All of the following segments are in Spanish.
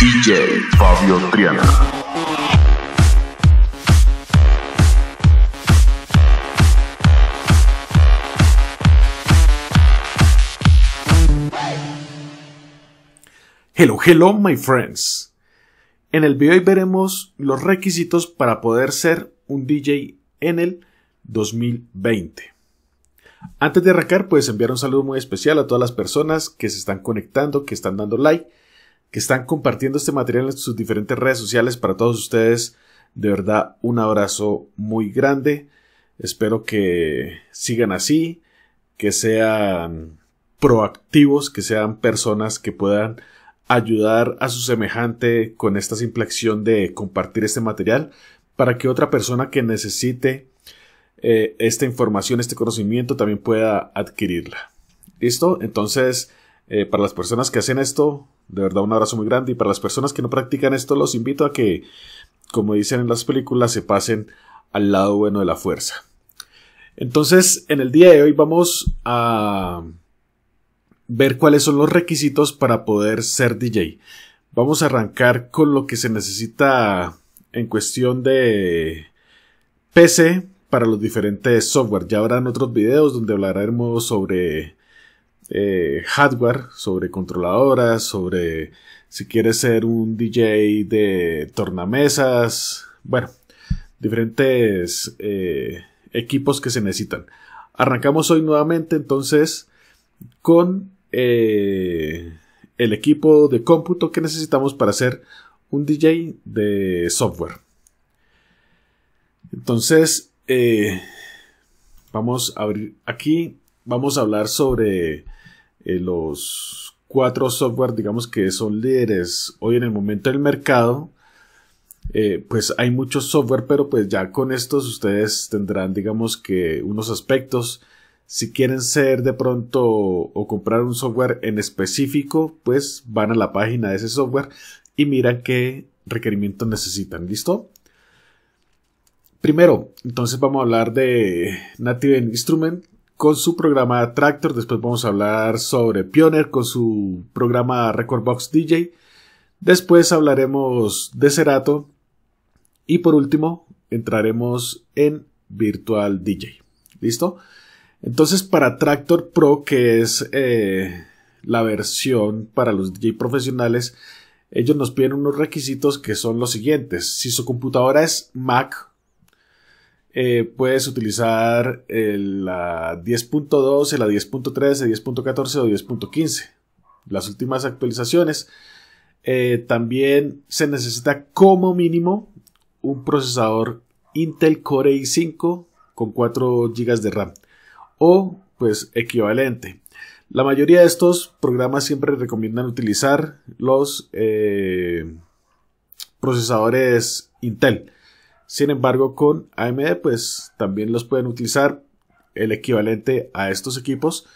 DJ Fabio Triana. Hello, hello, my friends. En el video hoy veremos los requisitos para poder ser un DJ en el 2020. Antes de arrancar, puedes enviar un saludo muy especial a todas las personas que se están conectando, que están dando like que están compartiendo este material en sus diferentes redes sociales. Para todos ustedes, de verdad, un abrazo muy grande. Espero que sigan así, que sean proactivos, que sean personas que puedan ayudar a su semejante con esta simple acción de compartir este material para que otra persona que necesite eh, esta información, este conocimiento, también pueda adquirirla. ¿Listo? Entonces, eh, para las personas que hacen esto, de verdad un abrazo muy grande. Y para las personas que no practican esto, los invito a que, como dicen en las películas, se pasen al lado bueno de la fuerza. Entonces, en el día de hoy vamos a ver cuáles son los requisitos para poder ser DJ. Vamos a arrancar con lo que se necesita en cuestión de PC para los diferentes software. Ya habrán otros videos donde hablaremos sobre eh, hardware, sobre controladoras, sobre si quieres ser un DJ de tornamesas, bueno, diferentes eh, equipos que se necesitan. Arrancamos hoy nuevamente entonces con eh, el equipo de cómputo que necesitamos para hacer un DJ de software. Entonces, vamos a abrir aquí, vamos a hablar sobre eh, los cuatro software, digamos que son líderes hoy en el momento del mercado, eh, pues hay mucho software, pero pues ya con estos ustedes tendrán, digamos que unos aspectos. Si quieren ser de pronto o comprar un software en específico, pues van a la página de ese software y miran qué requerimientos necesitan. ¿Listo? Primero, entonces vamos a hablar de Native Instrument, con su programa Tractor. Después vamos a hablar sobre Pioneer con su programa Record Box DJ. Después hablaremos de Cerato. Y por último, entraremos en Virtual DJ. ¿Listo? Entonces, para Tractor Pro, que es eh, la versión para los DJ profesionales, ellos nos piden unos requisitos que son los siguientes. Si su computadora es Mac eh, puedes utilizar el, eh, la 10.12, la 10.13, 10.14 o 10.15. Las últimas actualizaciones. Eh, también se necesita como mínimo un procesador Intel Core i5 con 4 GB de RAM o pues equivalente. La mayoría de estos programas siempre recomiendan utilizar los procesadores Intel. Sin embargo, con AMD, pues también los pueden utilizar el equivalente a estos equipos,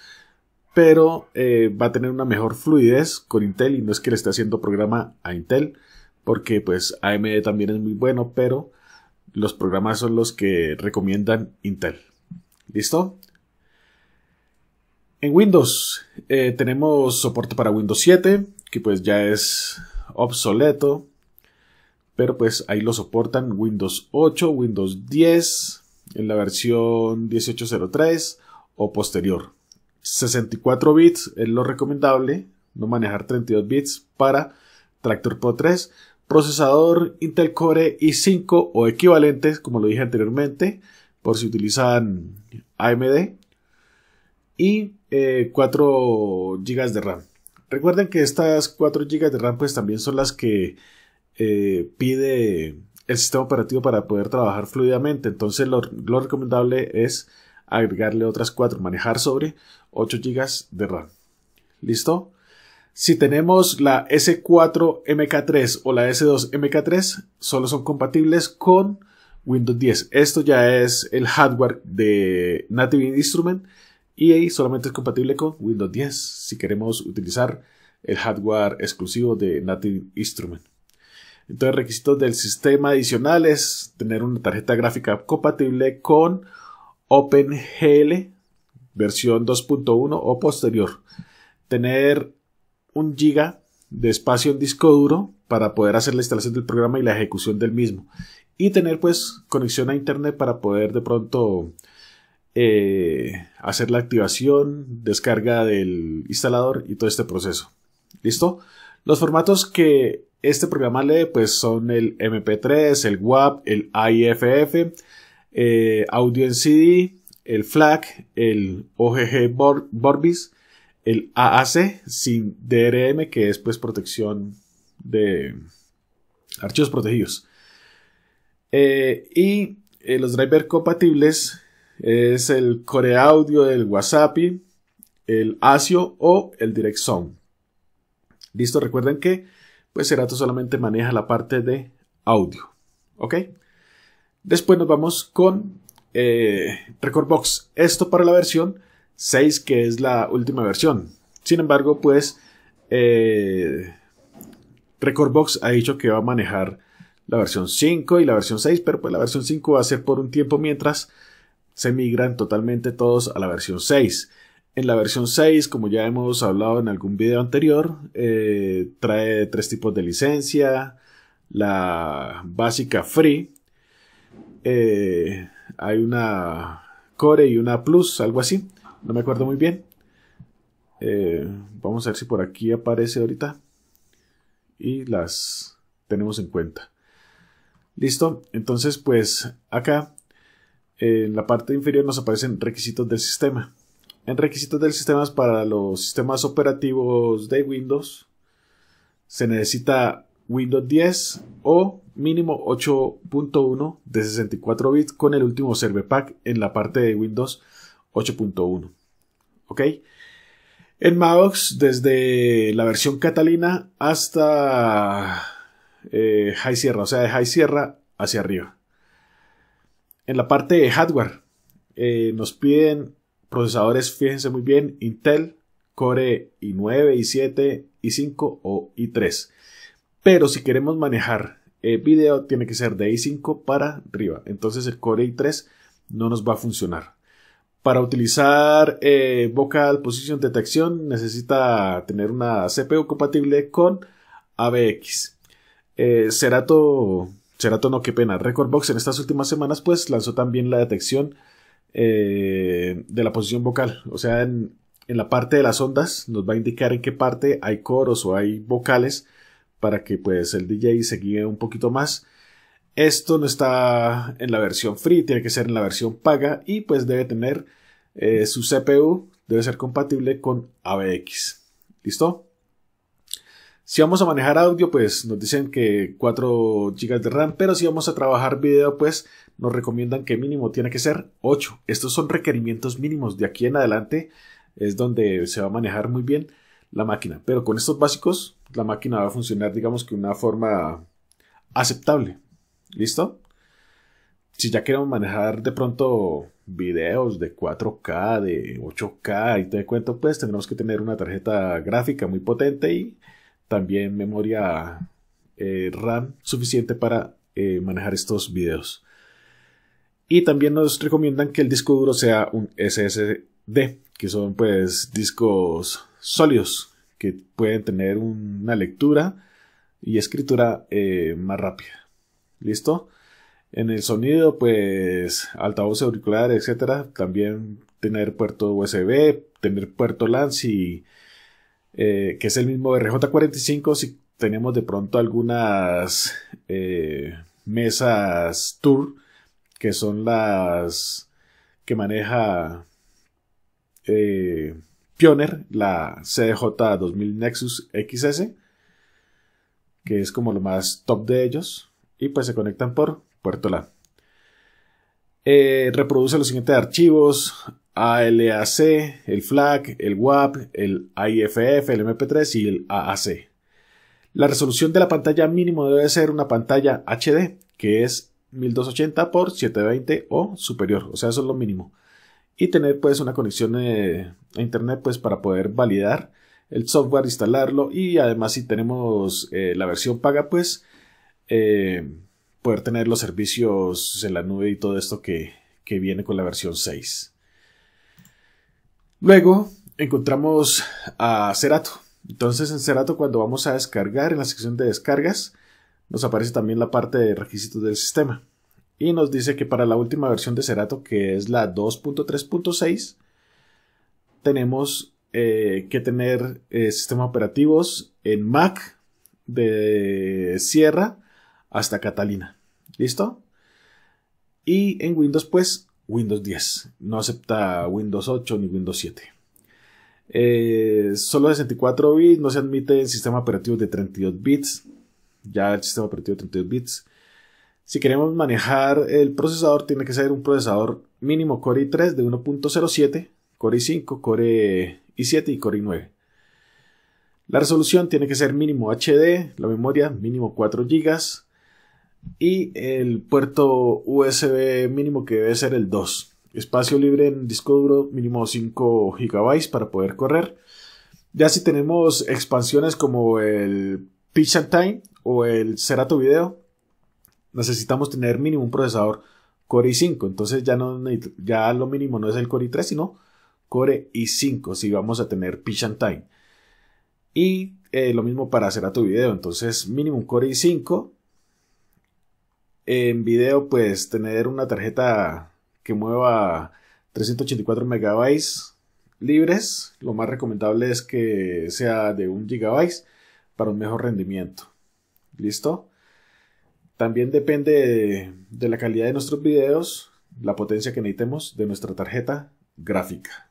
pero eh, va a tener una mejor fluidez con Intel y no es que le esté haciendo programa a Intel, porque pues AMD también es muy bueno, pero los programas son los que recomiendan Intel. ¿Listo? En Windows eh, tenemos soporte para Windows 7, que pues ya es obsoleto pero pues ahí lo soportan Windows 8, Windows 10, en la versión 1803 o posterior. 64 bits es lo recomendable, no manejar 32 bits para Tractor Pro 3, procesador Intel Core i5 o equivalentes, como lo dije anteriormente, por si utilizan AMD, y 4 eh, GB de RAM. Recuerden que estas 4 GB de RAM pues también son las que eh, pide el sistema operativo para poder trabajar fluidamente. Entonces lo, lo recomendable es agregarle otras 4, manejar sobre 8 GB de RAM. ¿Listo? Si tenemos la S4 MK3 o la S2 MK3, solo son compatibles con Windows 10. Esto ya es el hardware de Native Instrument y ahí solamente es compatible con Windows 10 si queremos utilizar el hardware exclusivo de Native Instrument. Entonces, requisitos del sistema adicional es tener una tarjeta gráfica compatible con OpenGL versión 2.1 o posterior. Tener un giga de espacio en disco duro para poder hacer la instalación del programa y la ejecución del mismo. Y tener pues conexión a internet para poder de pronto eh, hacer la activación, descarga del instalador y todo este proceso. ¿Listo? Los formatos que este programa lee pues son el MP3, el WAP, el IFF, eh, audio en CD, el FLAC, el OGG Vorbis, el AAC sin DRM que es pues protección de archivos protegidos. Eh, y eh, los drivers compatibles es el Core Audio, el Wasapi, el ASIO o el Direct Listo, recuerden que pues Serato solamente maneja la parte de audio. ¿Ok? Después nos vamos con eh, Recordbox. Esto para la versión 6, que es la última versión. Sin embargo, pues eh, Recordbox ha dicho que va a manejar la versión 5 y la versión 6, pero pues la versión 5 va a ser por un tiempo mientras se migran totalmente todos a la versión 6. En la versión 6, como ya hemos hablado en algún video anterior, eh, trae tres tipos de licencia. La básica free. Eh, hay una core y una plus, algo así. No me acuerdo muy bien. Eh, vamos a ver si por aquí aparece ahorita. Y las tenemos en cuenta. Listo. Entonces, pues acá en la parte inferior nos aparecen requisitos del sistema. En requisitos del sistema para los sistemas operativos de Windows se necesita Windows 10 o mínimo 8.1 de 64 bits con el último server pack en la parte de Windows 8.1. ¿Ok? En Maux, desde la versión Catalina hasta eh, High Sierra, o sea, de High Sierra hacia arriba. En la parte de hardware, eh, nos piden Procesadores, fíjense muy bien, Intel, Core i9, i7, i5 o i3. Pero si queremos manejar eh, video, tiene que ser de i5 para arriba. Entonces el Core i3 no nos va a funcionar. Para utilizar eh, Vocal Position detección, necesita tener una CPU compatible con ABX. Eh, Cerato, Cerato no, qué pena. Recordbox en estas últimas semanas pues lanzó también la detección eh, de la posición vocal. O sea, en, la parte de las ondas nos va a indicar en qué parte hay coros o hay vocales para que pues el DJ se guíe un poquito más. Esto no está en la versión free, tiene que ser en la versión paga y pues debe tener eh, su CPU, debe ser compatible con AVX. ¿Listo? Si vamos a manejar audio, pues nos dicen que 4 GB de RAM, pero si vamos a trabajar video, pues nos recomiendan que mínimo tiene que ser 8. Estos son requerimientos mínimos. De aquí en adelante es donde se va a manejar muy bien la máquina. Pero con estos básicos, la máquina va a funcionar, digamos que de una forma aceptable. ¿Listo? Si ya queremos manejar de pronto videos de 4K, de 8K y te cuento, pues tendremos que tener una tarjeta gráfica muy potente y también memoria eh, RAM suficiente para eh, manejar estos videos. Y también nos recomiendan que el disco duro sea un SSD, que son pues discos sólidos, que pueden tener una lectura y escritura eh, más rápida. ¿Listo? En el sonido, pues altavoz auricular, etcétera. También tener puerto USB, tener puerto LAN si eh, que es el mismo RJ45, si tenemos de pronto algunas eh, mesas tour, que son las que maneja eh, Pioner. la CDJ2000 Nexus XS, que es como lo más top de ellos, y pues se conectan por Puerto LAN. reproduce los siguientes archivos, ALAC, el FLAC, el WAP, el AIFF, el MP3 y el AAC. La resolución de la pantalla mínimo debe ser una pantalla HD, que es 1280 x 720 o superior, o sea, eso es lo mínimo. Y tener pues una conexión eh, a internet pues para poder validar el software, instalarlo y además si tenemos eh, la versión paga pues eh, poder tener los servicios en la nube y todo esto que, que viene con la versión 6. Luego encontramos a Cerato. Entonces en Cerato cuando vamos a descargar en la sección de descargas nos aparece también la parte de requisitos del sistema. Y nos dice que para la última versión de Cerato que es la 2.3.6 tenemos eh, que tener eh, sistemas operativos en Mac de Sierra hasta Catalina. ¿Listo? Y en Windows pues Windows 10. No acepta Windows 8 ni Windows 7. Eh, solo 64 bits, no se admite en sistema operativo de 32 bits. Ya el sistema operativo de 32 bits. Si queremos manejar el procesador, tiene que ser un procesador mínimo Core i3 de 1.07, Core i5, Core i7 y Core i9. La resolución tiene que ser mínimo HD, la memoria mínimo 4 GB, y el puerto USB mínimo que debe ser el 2. Espacio libre en disco duro mínimo 5 GB para poder correr. Ya si tenemos expansiones como el Pitch and Time o el Serato Video, necesitamos tener mínimo un procesador Core i5. Entonces ya, no, ya lo mínimo no es el Core i3, sino Core i5 si vamos a tener Pitch and Time. Y eh, lo mismo para Serato Video. Entonces mínimo un Core i5 en video, pues tener una tarjeta que mueva 384 megabytes libres. Lo más recomendable es que sea de 1 gigabyte para un mejor rendimiento. ¿Listo? También depende de, la calidad de nuestros videos, la potencia que necesitemos de nuestra tarjeta gráfica.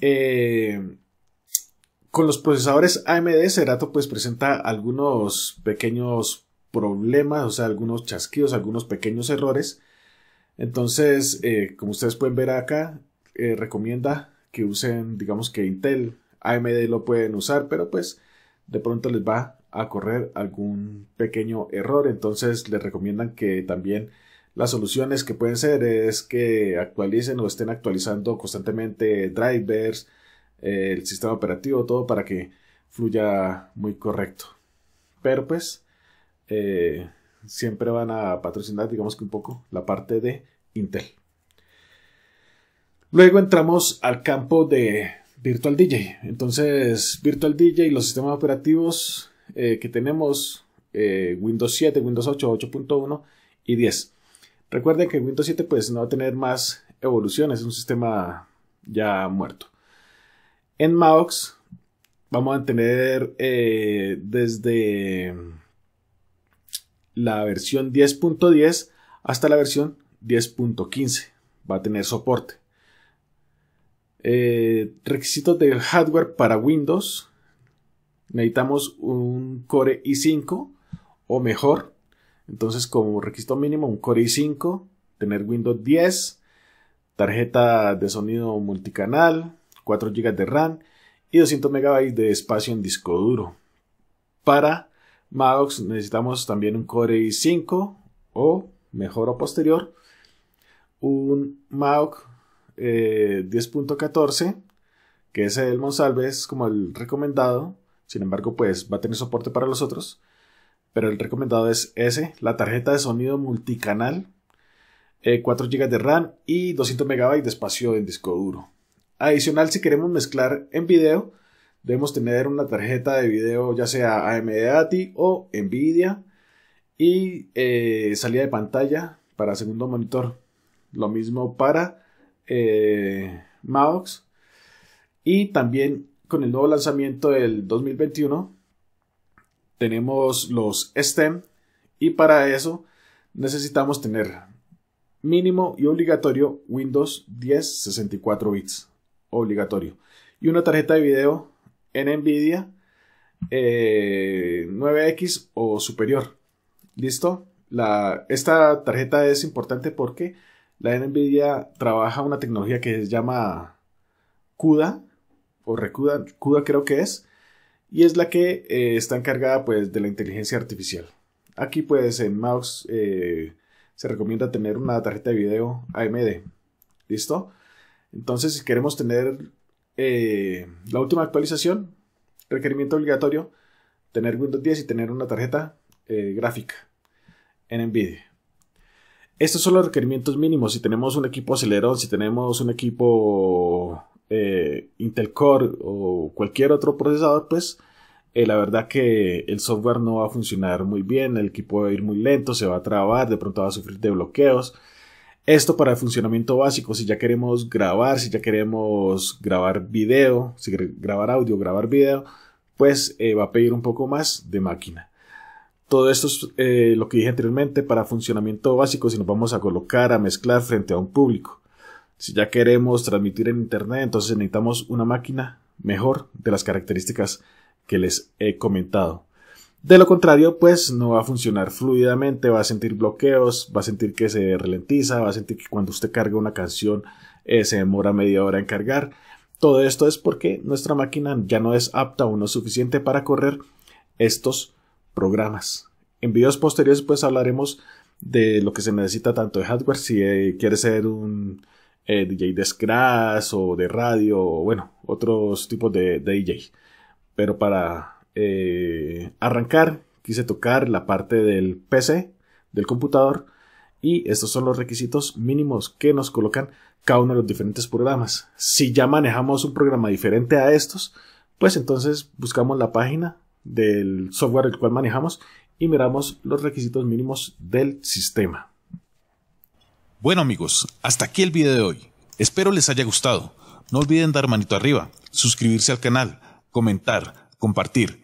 Eh, con los procesadores AMD, Cerato pues presenta algunos pequeños problemas, o sea, algunos chasquidos, algunos pequeños errores. Entonces, eh, como ustedes pueden ver acá, eh, recomienda que usen, digamos que Intel, AMD lo pueden usar, pero pues de pronto les va a correr algún pequeño error. Entonces, les recomiendan que también las soluciones que pueden ser es que actualicen o estén actualizando constantemente drivers, eh, el sistema operativo, todo para que fluya muy correcto. Pero pues, eh, siempre van a patrocinar, digamos que un poco, la parte de Intel. Luego entramos al campo de Virtual DJ. Entonces, Virtual DJ y los sistemas operativos eh, que tenemos, eh, Windows 7, Windows 8, 8.1 y 10. Recuerden que Windows 7 pues no va a tener más evoluciones, es un sistema ya muerto. En Maox vamos a tener desde la versión 10.10 hasta la versión 10.15. Va a tener soporte. Eh, requisitos de hardware para Windows. Necesitamos un Core i5 o mejor. Entonces como requisito mínimo un Core i5, tener Windows 10, tarjeta de sonido multicanal, 4 GB de RAM y 200 MB de espacio en disco duro para Maddox necesitamos también un Core i5 o mejor o posterior, un Maddox eh, 10.14 que es el Monsalve es como el recomendado, sin embargo pues va a tener soporte para los otros, pero el recomendado es ese, la tarjeta de sonido multicanal, 4 eh, GB de RAM y 200 MB de espacio en disco duro. Adicional si queremos mezclar en video, debemos tener una tarjeta de video ya sea AMD e ATI o Nvidia y eh, salida de pantalla para segundo monitor. Lo mismo para eh, Y también con el nuevo lanzamiento del 2021 tenemos los STEM y para eso necesitamos tener mínimo y obligatorio Windows 10 64 bits obligatorio y una tarjeta de video en NVIDIA 9X eh, o superior. ¿Listo? La, esta tarjeta es importante porque la NVIDIA trabaja una tecnología que se llama CUDA o RECUDA, CUDA creo que es, y es la que eh, está encargada pues de la inteligencia artificial. Aquí pues en mouse eh, se recomienda tener una tarjeta de video AMD. ¿Listo? Entonces si queremos tener eh, la última actualización, requerimiento obligatorio, tener Windows 10 y tener una tarjeta eh, gráfica en NVIDIA. Estos son los requerimientos mínimos. Si tenemos un equipo acelerón si tenemos un equipo eh, Intel Core o cualquier otro procesador, pues la verdad que el software no va a funcionar muy bien, el equipo va a ir muy lento, se va a trabar, de pronto va a sufrir de bloqueos. Esto para el funcionamiento básico, si ya queremos grabar, si ya queremos grabar video, si grabar audio, grabar video, pues eh, va a pedir un poco más de máquina. Todo esto es eh, lo que dije anteriormente para funcionamiento básico si nos vamos a colocar, a mezclar frente a un público. Si ya queremos transmitir en Internet, entonces necesitamos una máquina mejor de las características que les he comentado. De lo contrario, pues no va a funcionar fluidamente, va a sentir bloqueos, va a sentir que se ralentiza, va a sentir que cuando usted carga una canción eh, se demora media hora en cargar. Todo esto es porque nuestra máquina ya no es apta o no suficiente para correr estos programas. En videos posteriores pues hablaremos de lo que se necesita tanto de hardware si eh, quiere ser un eh, DJ de scratch o de radio o bueno, otros tipos de DJ. Pero para eh, arrancar, quise tocar la parte del PC, del computador, y estos son los requisitos mínimos que nos colocan cada uno de los diferentes programas. Si ya manejamos un programa diferente a estos, pues entonces buscamos la página del software el cual manejamos y miramos los requisitos mínimos del sistema. Bueno amigos, hasta aquí el video de hoy. Espero les haya gustado. No olviden dar manito arriba, suscribirse al canal, comentar, compartir